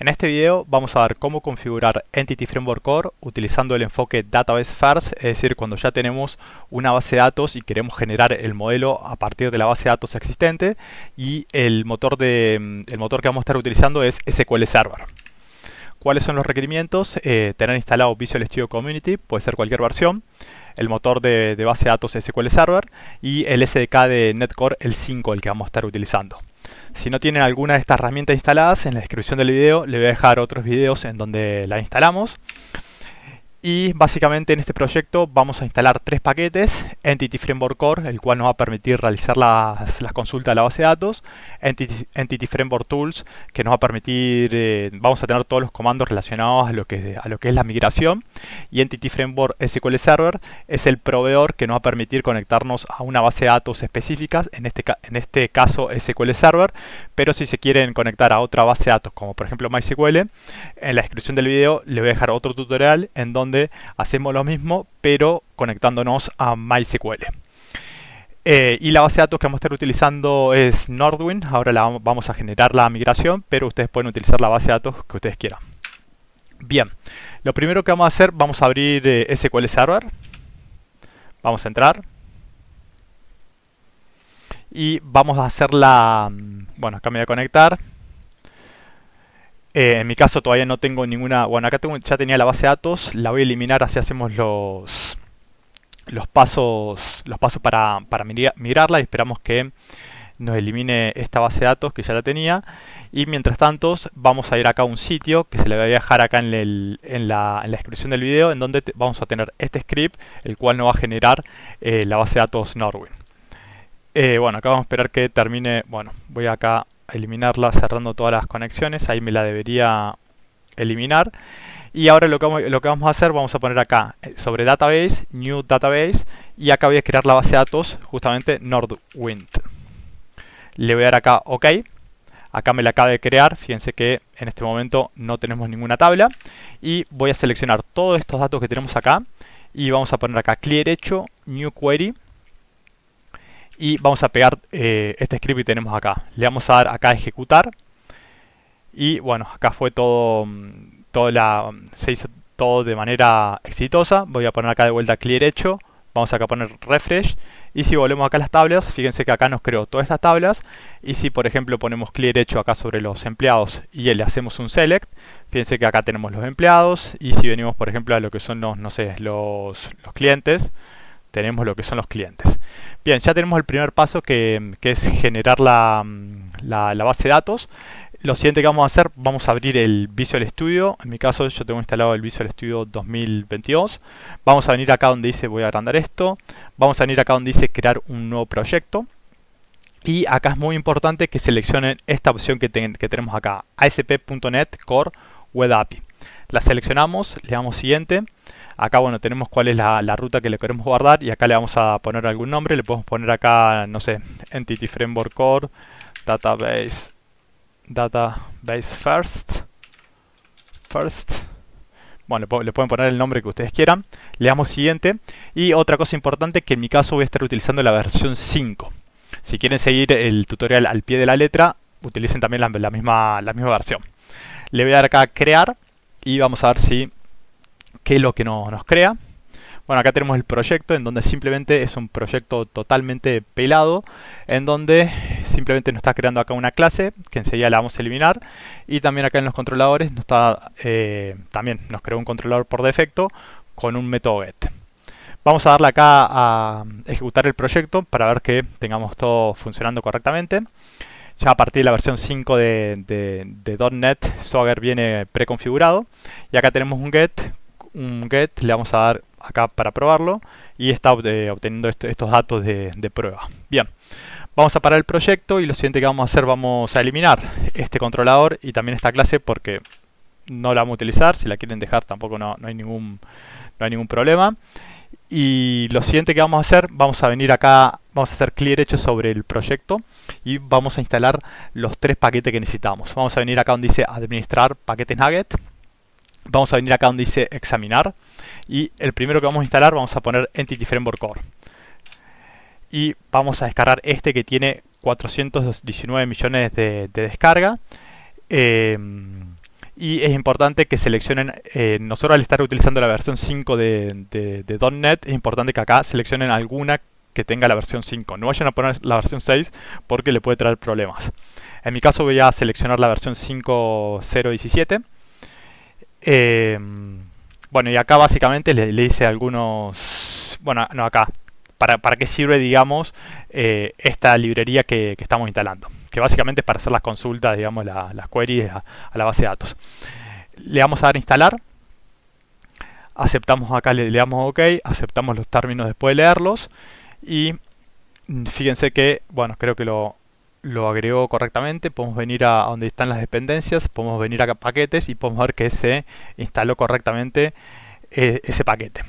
En este video vamos a ver cómo configurar Entity Framework Core utilizando el enfoque Database First, es decir, cuando ya tenemos una base de datos y queremos generar el modelo a partir de la base de datos existente y el motor, de, mm, motor que vamos a estar utilizando es SQL Server. ¿Cuáles son los requerimientos? Eh, tener instalado Visual Studio Community, puede ser cualquier versión, el motor de, de base de datos SQL Server y el SDK de Netcore, el 5, el que vamos a estar utilizando. Si no tienen alguna de estas herramientas instaladas, en la descripción del video le voy a dejar otros videos en donde la instalamos y básicamente en este proyecto vamos a instalar tres paquetes, Entity Framework Core, el cual nos va a permitir realizar las, consultas a la base de datos, Entity, Framework Tools, que nos va a permitir, eh, vamos a tener todos los comandos relacionados a lo, que, a lo que es la migración, y Entity Framework SQL Server es el proveedor que nos va a permitir conectarnos a una base de datos específicas, en este, en este caso SQL Server, pero si se quieren conectar a otra base de datos, como por ejemplo MySQL, en la descripción del video les voy a dejar otro tutorial en donde hacemos lo mismo, pero conectándonos a MySQL. Eh, y la base de datos que vamos a estar utilizando es Nordwin. Ahora vamos a generar la migración, pero ustedes pueden utilizar la base de datos que ustedes quieran. Bien, lo primero que vamos a hacer, vamos a abrir eh, SQL Server. Vamos a entrar. Y vamos a hacer la... Mm, bueno, acá me voy a conectar. Eh, en mi caso todavía no tengo ninguna... Bueno, acá ya tenía la base de datos, la voy a eliminar así hacemos los los pasos los pasos para, para migrarla y esperamos que nos elimine esta base de datos que ya la tenía y mientras tanto vamos a ir acá a un sitio que se le va a dejar acá en, la, descripción del video en donde vamos a tener este script el cual nos va a generar eh, la base de datos Norwin eh, bueno acá vamos a esperar que termine bueno voy acá eliminarla cerrando todas las conexiones. Ahí me la debería eliminar. Y ahora lo que, lo que vamos a hacer, vamos a poner acá eh, sobre Database, New Database. Y acá voy a crear la base de datos, justamente NordWind. Le voy a dar acá OK. Acá me la acaba de crear, fíjense que en este momento no tenemos ninguna tabla. Y voy a seleccionar todos estos datos que tenemos acá. Y vamos a poner acá clear hecho, new query y vamos a pegar eh, este script y tenemos acá. Le vamos a dar acá a ejecutar y bueno, acá fue todo, mm, la, mm, se hizo todo de manera exitosa. Voy a poner acá de vuelta clear hecho, vamos acá a poner refresh y si volvemos acá a las tablas, fíjense que acá nos creó todas estas tablas y si por ejemplo ponemos clear hecho acá sobre los empleados y le hacemos un select, fíjense que acá tenemos los empleados y si venimos por ejemplo a lo que son no sé, los, los clientes, tenemos lo que son los clientes. Bien, ya tenemos el primer paso que, es generar la, base de datos. Lo siguiente que vamos a hacer, vamos a abrir el Visual Studio. En mi caso yo tengo instalado el Visual Studio 2022. Vamos a venir acá donde dice voy a agrandar esto. Vamos a venir acá donde dice crear un nuevo proyecto. Y acá es muy importante que seleccionen esta opción que, que tenemos acá, ASP.NET Core Web API. La seleccionamos, le damos siguiente Acá, bueno, tenemos cuál es la, ruta que le queremos guardar y acá le vamos a poner algún nombre. Le podemos poner acá, no sé, Entity Framework Core, Database, Database First, First. Bueno, le, pueden poner el nombre que ustedes quieran. Le damos siguiente. Y otra cosa importante que en mi caso voy a estar utilizando la versión 5. Si quieren seguir el tutorial al pie de la letra, utilicen también la, misma, la misma versión. Le voy a dar acá crear y vamos a ver si qué es lo que nos crea. Bueno, acá tenemos el proyecto en donde simplemente es un proyecto totalmente pelado, en donde simplemente nos está creando acá una clase que enseguida la vamos a eliminar y también acá en los controladores nos está, eh, también nos creó un controlador por defecto con un método get. Vamos a darle acá a ejecutar el proyecto para ver que tengamos todo funcionando correctamente. Ya a partir de la versión 5 de, .NET, Swagger viene preconfigurado. Y acá tenemos un get un get, le vamos a dar acá para probarlo y está obteniendo este, estos datos de, prueba. Bien, vamos a parar el proyecto y lo siguiente que vamos a hacer, vamos a eliminar este controlador y también esta clase porque no la vamos a utilizar, si la quieren dejar tampoco no, hay, ningún, no hay ningún problema. Y lo siguiente que vamos a hacer, vamos a venir acá, vamos a hacer clic derecho sobre el proyecto y vamos a instalar los tres paquetes que necesitamos. Vamos a venir acá donde dice administrar paquetes nugget vamos a venir acá donde dice examinar y el primero que vamos a instalar vamos a poner Entity Framework Core y vamos a descargar este que tiene 419 millones de, descarga em, y es importante que seleccionen, eh, nosotros al estar utilizando la versión 5 de, de .NET es importante que acá seleccionen alguna que tenga la versión 5. No vayan a poner la versión 6 porque le puede traer problemas. En mi caso voy a seleccionar la versión 5.0.17 eh, bueno, y acá básicamente le, hice algunos... Bueno, no acá. Para, qué sirve, digamos, eh, esta librería que, estamos instalando. Que básicamente es para hacer las consultas, digamos, las queries a, la base de datos. Le vamos a dar instalar. Aceptamos acá, le, le damos OK. Aceptamos los términos después de leerlos. Y fíjense que, bueno, creo que lo, lo agregó correctamente, podemos venir a, donde están las dependencias, podemos venir a paquetes y podemos ver que se instaló correctamente eh, ese paquete.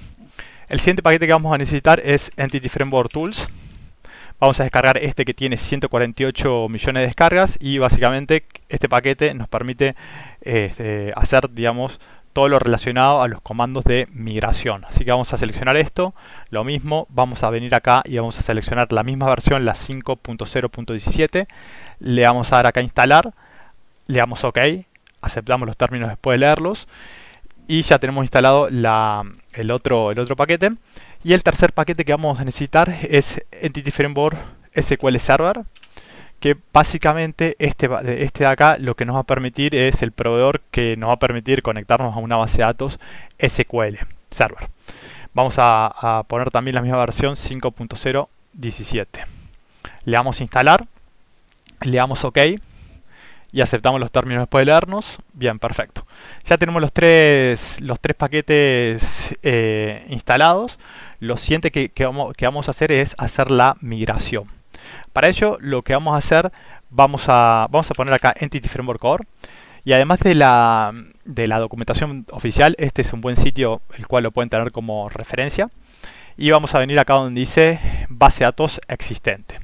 El siguiente paquete que vamos a necesitar es Entity Framework Tools. Vamos a descargar este que tiene 148 millones de descargas y básicamente este paquete nos permite eh, este, hacer, digamos, todo lo relacionado a los comandos de migración. Así que vamos a seleccionar esto, lo mismo, vamos a venir acá y vamos a seleccionar la misma versión, la 5.0.17, le vamos a dar acá instalar, le damos OK, aceptamos los términos después de leerlos y ya tenemos instalado el, otro, el otro paquete. Y el tercer paquete que vamos a necesitar es Entity Framework SQL Server, que básicamente este, este, de acá lo que nos va a permitir es el proveedor que nos va a permitir conectarnos a una base de datos SQL Server. Vamos a, poner también la misma versión 5.0.17. Le damos instalar, le damos OK y aceptamos los términos después de leernos. Bien, perfecto. Ya tenemos los tres, los tres paquetes eh, instalados. Lo siguiente que, que, vamos, que vamos a hacer es hacer la migración. Para ello, lo que vamos a hacer, vamos a, vamos a poner acá Entity Framework Core. Y además de la, de la documentación oficial, este es un buen sitio el cual lo pueden tener como referencia. Y vamos a venir acá donde dice base de datos existente.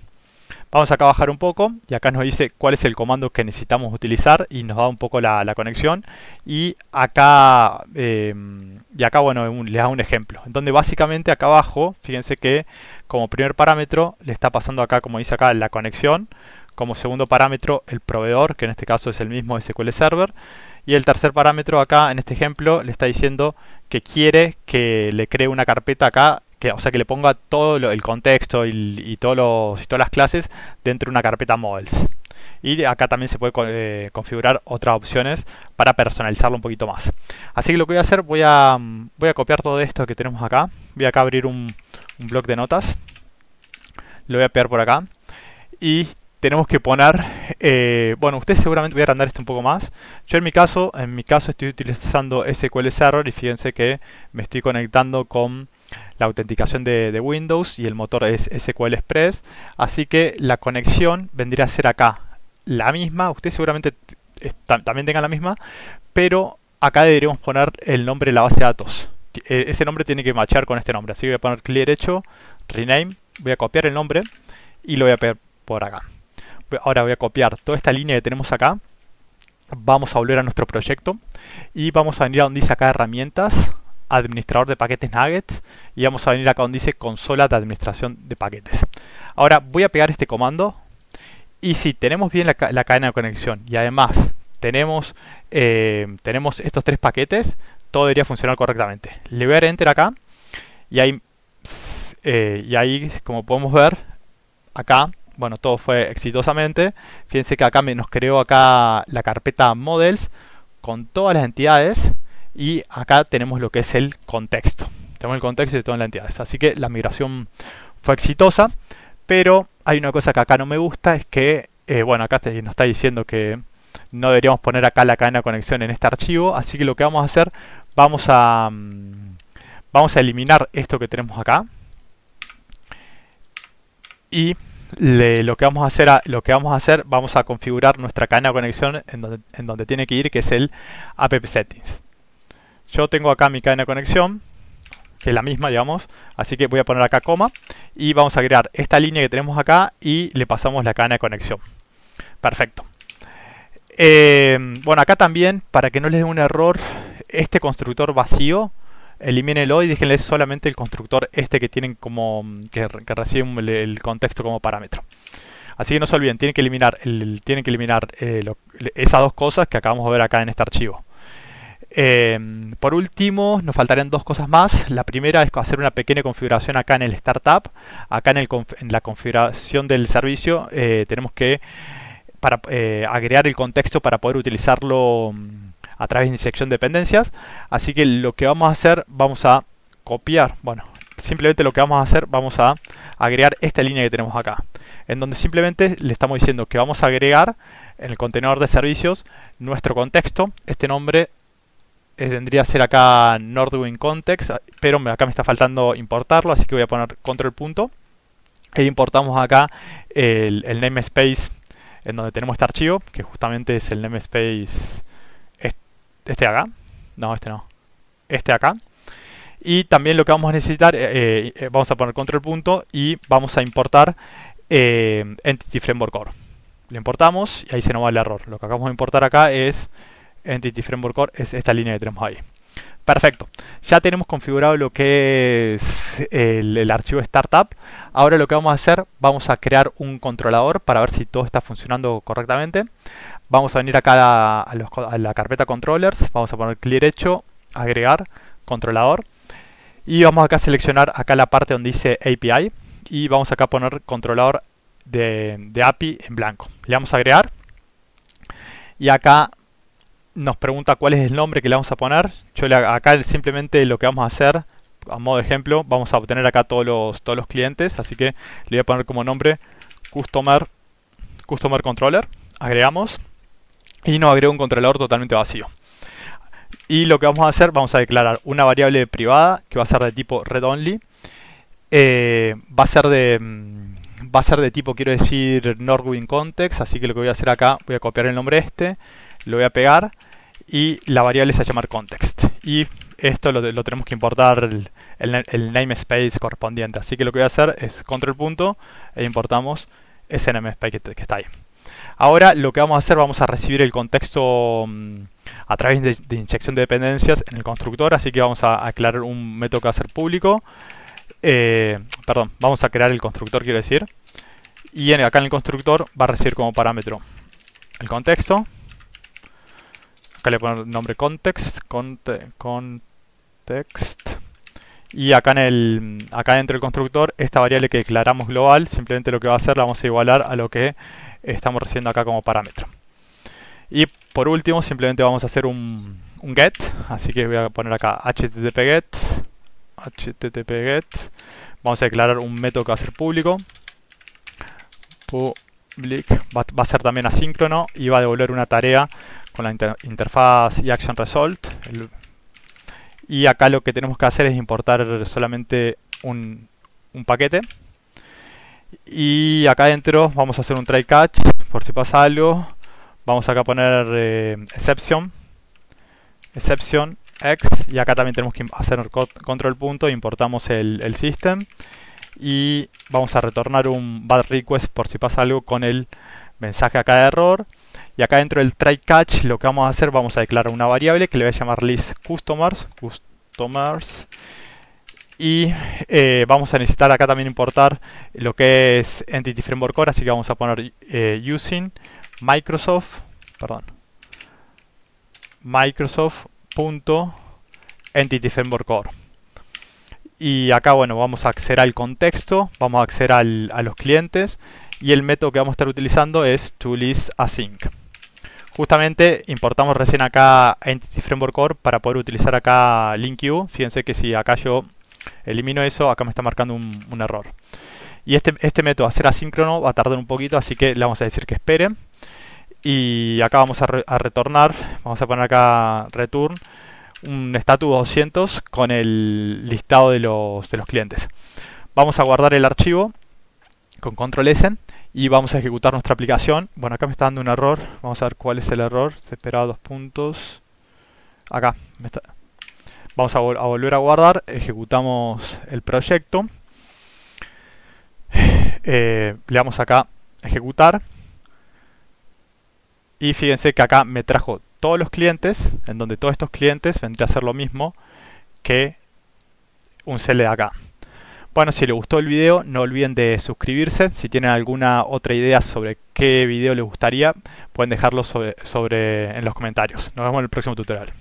Vamos acá a bajar un poco y acá nos dice cuál es el comando que necesitamos utilizar y nos da un poco la, conexión. Y acá, eh, y acá bueno, les da un ejemplo. donde básicamente acá abajo, fíjense que como primer parámetro le está pasando acá, como dice acá, la conexión. Como segundo parámetro, el proveedor, que en este caso es el mismo SQL Server. Y el tercer parámetro acá, en este ejemplo, le está diciendo que quiere que le cree una carpeta acá o sea, que le ponga todo el contexto y, todos todas las clases dentro de una carpeta models. Y acá también se puede eh, configurar otras opciones para personalizarlo un poquito más. Así que lo que voy a hacer, voy a, mm, voy a copiar todo esto que tenemos acá. Voy acá a abrir un, un blog de notas. Lo voy a pegar por acá. Y tenemos que poner, eh, bueno, ustedes seguramente voy a agrandar esto un poco más. Yo en mi caso, en mi caso estoy utilizando SQL Server y fíjense que me estoy conectando con la autenticación de, Windows y el motor es SQL Express. Así que la conexión vendría a ser acá la misma. Ustedes seguramente también tengan la misma, pero acá deberíamos poner el nombre de la base de datos. E, ese nombre tiene que marchar con este nombre. Así que voy a poner clic derecho, rename, voy a copiar el nombre y lo voy a pegar por acá. Ahora voy a copiar toda esta línea que tenemos acá. Vamos a volver a nuestro proyecto y vamos a venir a donde dice acá herramientas, administrador de paquetes nuggets y vamos a venir acá donde dice consola de administración de paquetes. Ahora voy a pegar este comando y si tenemos bien la, cadena de conexión y además tenemos, eh, tenemos estos tres paquetes, todo debería funcionar correctamente. Le voy a dar enter acá y ahí, eh, y ahí como podemos ver acá bueno, todo fue exitosamente. Fíjense que acá nos creó acá la carpeta models con todas las entidades y acá tenemos lo que es el contexto. Tenemos el contexto de todas las entidades. Así que la migración fue exitosa, pero hay una cosa que acá no me gusta, es que, eh, bueno, acá nos está diciendo que no deberíamos poner acá la cadena de conexión en este archivo, así que lo que vamos a hacer, vamos a, mm, vamos a eliminar esto que tenemos acá. Y lo, que vamos a hacer lo que vamos a hacer, vamos a configurar nuestra cadena de conexión en donde, en donde tiene que ir, que es el app settings. Yo tengo acá mi cadena de conexión, que es la misma, digamos. Así que voy a poner acá coma y vamos a crear esta línea que tenemos acá y le pasamos la cadena de conexión. Perfecto. Eh, bueno, acá también, para que no les dé un error, este constructor vacío, elimínenlo y déjenle solamente el constructor este que tienen como que, recibe el contexto como parámetro. Así que no se olviden, tienen que eliminar, el, tienen que eliminar eh, esas dos cosas que acabamos de ver acá en este archivo. Em, por último, nos faltarían dos cosas más. La primera es hacer una pequeña configuración acá en el startup. Acá en, la configuración del servicio eh, tenemos que eh, agregar el contexto para poder utilizarlo mm, a través de sección de dependencias. Así que lo que vamos a hacer, vamos a copiar. Bueno, simplemente lo que vamos a hacer, vamos a agregar esta línea que tenemos acá. En donde simplemente le estamos diciendo que vamos a agregar en el contenedor de servicios nuestro contexto. Este nombre eh, vendría a ser acá Nordwin Context, ah, pero acá me está faltando importarlo, así que voy a poner control punto. E importamos acá el, namespace en donde tenemos este archivo, que justamente es el namespace este de acá. No, este no. Este acá. Y también lo que vamos a necesitar, eh, eh, vamos a poner control punto y vamos a importar eh, Entity Framework Core. Lo importamos y ahí se nos va el error. Lo que acabamos de importar acá es Entity Framework Core es esta línea que tenemos ahí. Perfecto, ya tenemos configurado lo que es el, archivo startup. Ahora lo que vamos a hacer, vamos a crear un controlador para ver si todo está funcionando correctamente. Vamos a venir acá a, la carpeta controllers, vamos a poner clic derecho, agregar, controlador. Y vamos acá a seleccionar acá la parte donde dice API y vamos acá a poner controlador de, de API en blanco. Le vamos a agregar y acá nos pregunta cuál es el nombre que le vamos a poner. Yo le, acá simplemente lo que vamos a hacer, a modo de ejemplo, vamos a obtener acá todos los, todos los clientes, así que le voy a poner como nombre customer, customer controller. Agregamos y nos agrega un controlador totalmente vacío. Y lo que vamos a hacer, vamos a declarar una variable privada que va a ser de tipo read eh, va a ser de mm, va a ser de tipo, quiero decir, Norwin context, así que lo que voy a hacer acá, voy a copiar el nombre este lo voy a pegar y la variable se va a llamar context. Y esto lo, tenemos que importar el, namespace correspondiente. Así que lo que voy a hacer es control punto e importamos ese namespace que, está ahí. Ahora lo que vamos a hacer, vamos a recibir el contexto mm, a través de, inyección de dependencias en el constructor, así que vamos a, aclarar un método que va a ser público. Eh, perdón, vamos a crear el constructor, quiero decir. Y acá en el constructor va a recibir como parámetro el contexto, Acá le pongo el nombre context, context. Y acá en el acá dentro del constructor, esta variable que declaramos global, simplemente lo que va a hacer la vamos a igualar a lo que estamos recibiendo acá como parámetro. Y por último, simplemente vamos a hacer un, get, así que voy a poner acá http get, http get. Vamos a declarar un método que va a ser público. Public va a ser también asíncrono y va a devolver una tarea con la interfaz y action result. y acá lo que tenemos que hacer es importar solamente un, paquete. Y acá adentro vamos a hacer un try catch por si pasa algo. Vamos acá a poner eh, exception, exception x y acá también tenemos que hacer control punto, importamos el, el system y vamos a retornar un bad request por si pasa algo con el mensaje acá de error y acá dentro del try catch lo que vamos a hacer, vamos a declarar una variable que le voy a llamar list customers, customers y eh, vamos a necesitar acá también importar lo que es Entity Framework Core, así que vamos a poner eh, using Microsoft, perdón, Framework Core. Y acá, bueno, vamos a acceder al contexto, vamos a acceder a los clientes y el método que vamos a estar utilizando es toListAsync. async. Justamente importamos recién acá Entity Framework Core para poder utilizar acá LINQ. Fíjense que si acá yo elimino eso, acá me está marcando un, error. Y este, este método, hacer asíncrono, va a tardar un poquito, así que le vamos a decir que espere. Y acá vamos a, retornar, vamos a poner acá return, un status 200 con el listado de los, de los clientes. Vamos a guardar el archivo con control S y vamos a ejecutar nuestra aplicación. Bueno, acá me está dando un error. Vamos a ver cuál es el error. Se esperaba dos puntos. Acá. Vamos a, volver a guardar. Ejecutamos el proyecto. Eh, le damos acá ejecutar. Y fíjense que acá me trajo todos los clientes, en donde todos estos clientes vendría a ser lo mismo que un CL de acá. Bueno, si les gustó el video, no olviden de suscribirse. Si tienen alguna otra idea sobre qué video les gustaría, pueden dejarlo sobre en los comentarios. Nos vemos en el próximo tutorial.